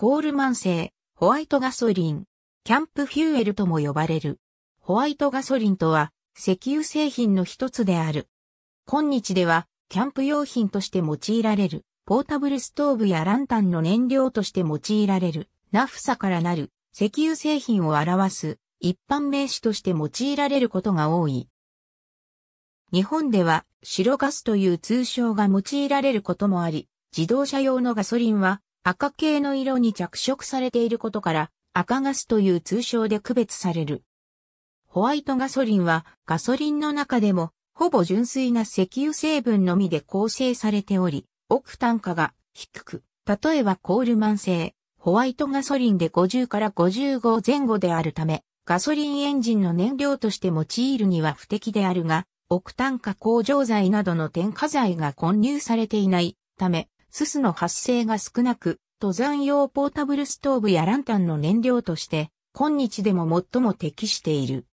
コールマン製、ホワイトガソリン、キャンプフューエルとも呼ばれる。ホワイトガソリンとは、石油製品の一つである。今日では、キャンプ用品として用いられる、ポータブルストーブやランタンの燃料として用いられる、ナフサからなる、石油製品を表す、一般名詞として用いられることが多い。日本では、白ガスという通称が用いられることもあり、自動車用のガソリンは、赤系の色に着色されていることから赤ガスという通称で区別される。ホワイトガソリンはガソリンの中でもほぼ純粋な石油成分のみで構成されており、タ単価が低く、例えばコールマン製、ホワイトガソリンで50から55前後であるため、ガソリンエンジンの燃料として用いるには不適であるが、タ単価工場剤などの添加剤が混入されていないため、すすの発生が少なく、登山用ポータブルストーブやランタンの燃料として、今日でも最も適している。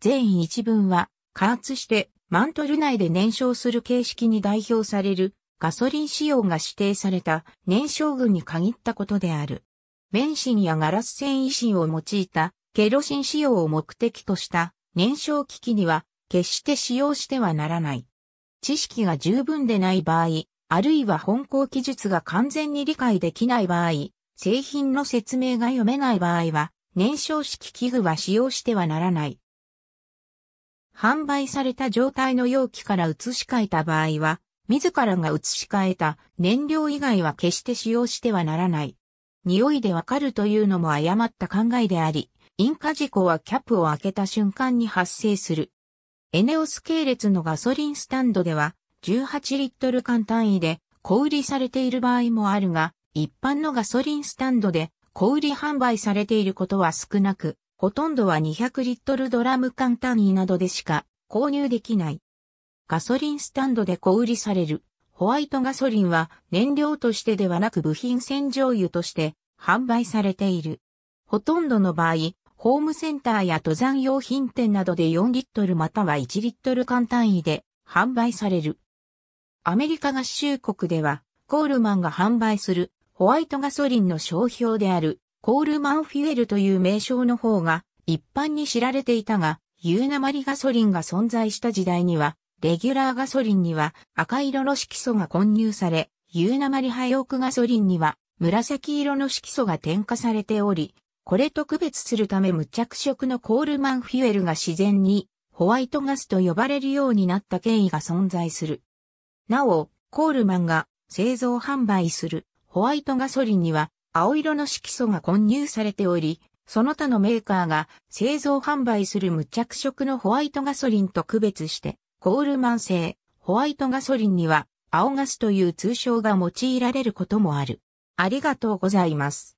全一文は、加圧してマントル内で燃焼する形式に代表されるガソリン使用が指定された燃焼群に限ったことである。免震やガラス繊維芯を用いたケロシン使用を目的とした燃焼機器には決して使用してはならない。知識が十分でない場合、あるいは本校記述が完全に理解できない場合、製品の説明が読めない場合は、燃焼式器具は使用してはならない。販売された状態の容器から移し替えた場合は、自らが移し替えた燃料以外は決して使用してはならない。匂いでわかるというのも誤った考えであり、引火事故はキャップを開けた瞬間に発生する。エネオス系列のガソリンスタンドでは、18リットル間単位で小売りされている場合もあるが、一般のガソリンスタンドで小売り販売されていることは少なく、ほとんどは200リットルドラム缶単位などでしか購入できない。ガソリンスタンドで小売りされるホワイトガソリンは燃料としてではなく部品洗浄油として販売されている。ほとんどの場合、ホームセンターや登山用品店などで4リットルまたは1リットル間単位で販売される。アメリカ合衆国では、コールマンが販売するホワイトガソリンの商標であるコールマンフュエルという名称の方が一般に知られていたが、夕鉛ガソリンが存在した時代には、レギュラーガソリンには赤色の色素が混入され、夕鉛オクガソリンには紫色の色素が添加されており、これと区別するため無着色のコールマンフュエルが自然にホワイトガスと呼ばれるようになった経緯が存在する。なお、コールマンが製造販売するホワイトガソリンには青色の色素が混入されており、その他のメーカーが製造販売する無着色のホワイトガソリンと区別して、コールマン製ホワイトガソリンには青ガスという通称が用いられることもある。ありがとうございます。